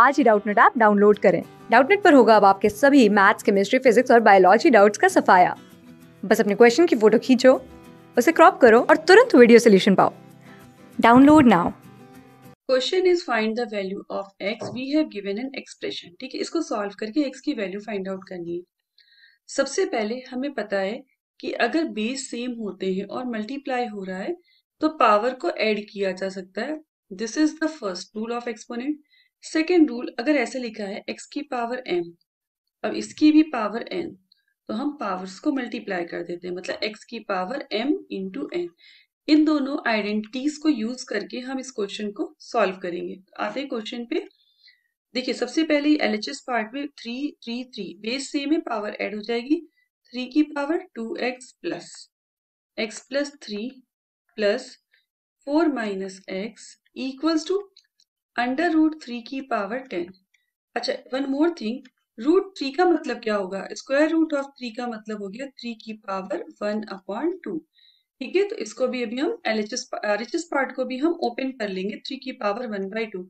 आज ही Doubtnut app download करें डाउटनेट पर होगा अब आपके सभी मैथ्स केमिस्ट्री फिजिक्स और बायोलॉजी डाउट्स का सफाया बस अपने क्वेश्चन की फोटो खींचो उसे क्रॉप करो और तुरंत वीडियो सोल्यूशन पाओ download now question is find the value of X we have given an expression ठीक है इसको सॉल्व करके एक्स की वैल्यू फाइंड आउट करनी है सबसे पहले हमें पता है कि अगर बेस सेम होते हैं और मल्टीप्लाई हो रहा है तो पावर को ऐड किया जा सकता है this is the first rule of exponent second rule अगर ऐसे लिखा है एक्स की पावर एम अब इसकी भी पावर एन तो हम पावर्स को मल्टीप्लाई कर देते हैं मतलब एक्स की पावर एम इंटू एन इन दोनों आइडेंटिटीज को यूज करके हम इस क्वेश्चन को सॉल्व करेंगे आते हैं क्वेश्चन पे देखिए सबसे पहले एल एच एस पार्ट में थ्री थ्री थ्री बेस से में पावर एड हो जाएगी थ्री की power two X plus X plus three plus four minus X equals to under root three की पावर टेन अच्छा one more thing root three का मतलब क्या होगा स्क्वायर रूट ऑफ थ्री का मतलब हो गया थ्री की पावर वन अपॉन टू ठीक है तो इसको भी अभी हम L H S R H S part को भी हम ओपन कर लेंगे थ्री की पावर वन बाई टू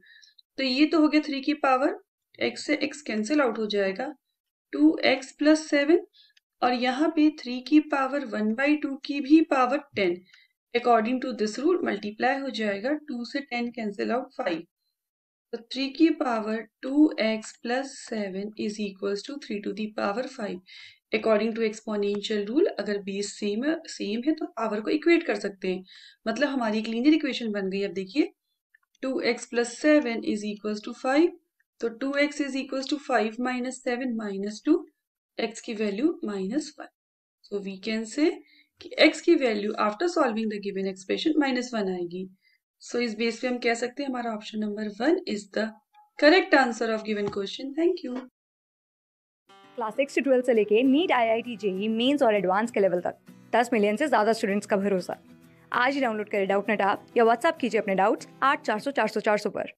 तो ये तो हो गया थ्री की पावर एक्स से एक्स कैंसिल आउट हो जाएगा टू एक्स प्लस सेवन और यहाँ पे थ्री की पावर वन बाई टू की भी power ten according to this rule multiply हो जाएगा टू से टेन कैंसिल आउट फाइव तो थ्री की power 2x plus 7 is equals to 3 to the power five according to exponential rule अगर base same same है तो पावर को equate कर सकते हैं मतलब हमारी एक लीनियर इक्वेशन बन गई अब देखिए two X plus seven is equal to five तो two X is equal to five minus seven minus two X की value minus one so we can say कि एक्स की value after solving the given expression minus one आएगी so इस base पे हम कह सकते हैं हमारा option number one is the correct answer of given question thank you class six से ट्वेल्थ से लेके NEET I I T JEE Mains और एडवांस के लेवल तक दस मिलियन से ज़्यादा स्टूडेंट्स का भरोसा आज ही डाउनलोड करें डाउट नेट आप या व्हाट्सअप कीजिए अपने डाउट्स आठ चार सौ चार सौ चार सौ पर